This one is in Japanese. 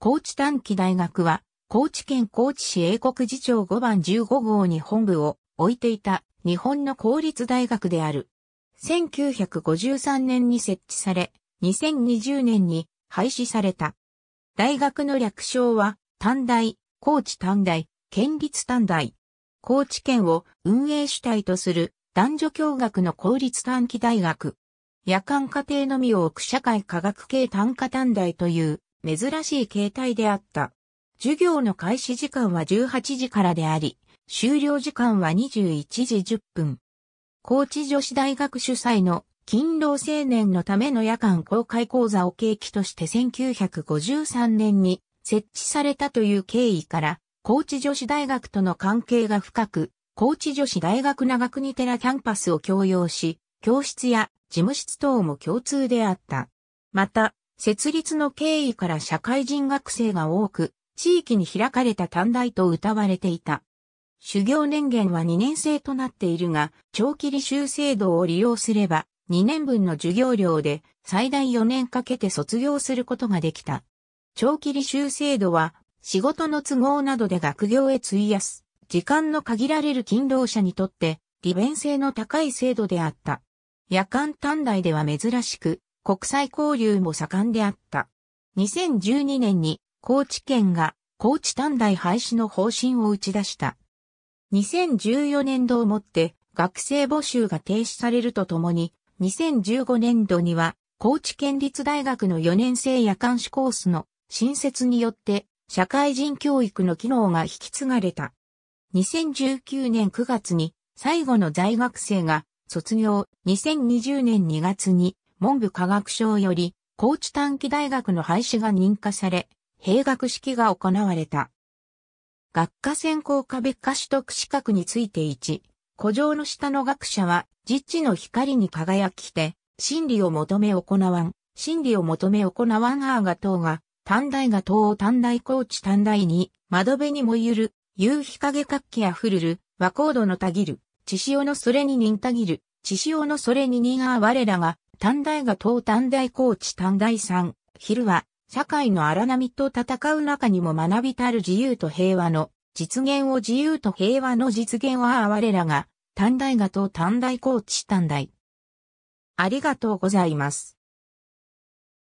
高知短期大学は、高知県高知市英国次長5番15号に本部を置いていた日本の公立大学である。1953年に設置され、2020年に廃止された。大学の略称は、短大、高知短大、県立短大。高知県を運営主体とする男女共学の公立短期大学。夜間課程のみを置く社会科学系短科短大という珍しい形態であった。授業の開始時間は18時からであり、終了時間は21時10分。高知女子大学主催の勤労青年のための夜間公開講座を契機として1953年に設置されたという経緯から、高知女子大学との関係が深く、高知女子大学長国寺キャンパスを共用し、教室や事務室等も共通であった。また、設立の経緯から社会人学生が多く、地域に開かれた短大と謳われていた。修行年限は2年制となっているが、長期履修制度を利用すれば、2年分の授業料で最大4年かけて卒業することができた。長期履修制度は、仕事の都合などで学業へ費やす、時間の限られる勤労者にとって、利便性の高い制度であった。夜間短大では珍しく、国際交流も盛んであった。2012年に高知県が高知短大廃止の方針を打ち出した。2014年度をもって学生募集が停止されるとともに、2015年度には高知県立大学の4年生夜間試コースの新設によって社会人教育の機能が引き継がれた。2019年9月に最後の在学生が卒業、2020年2月に文部科学省より、高知短期大学の廃止が認可され、閉学式が行われた。学科専攻科別科取得資格について1、古城の下の学者は、実地の光に輝きて、真理を求め行わん、真理を求め行わんあが等が、短大が等を短大高知短大に、窓辺にもゆる、夕日影活気あふるる、和光度のたぎる、地潮のそれに忍たぎる、地潮のそれに忍あ我らが、短大が東短大ーチ短大さん、昼は、社会の荒波と戦う中にも学びたる自由と平和の実現を自由と平和の実現は我らが、短大が東短大ーチ短大。ありがとうございます。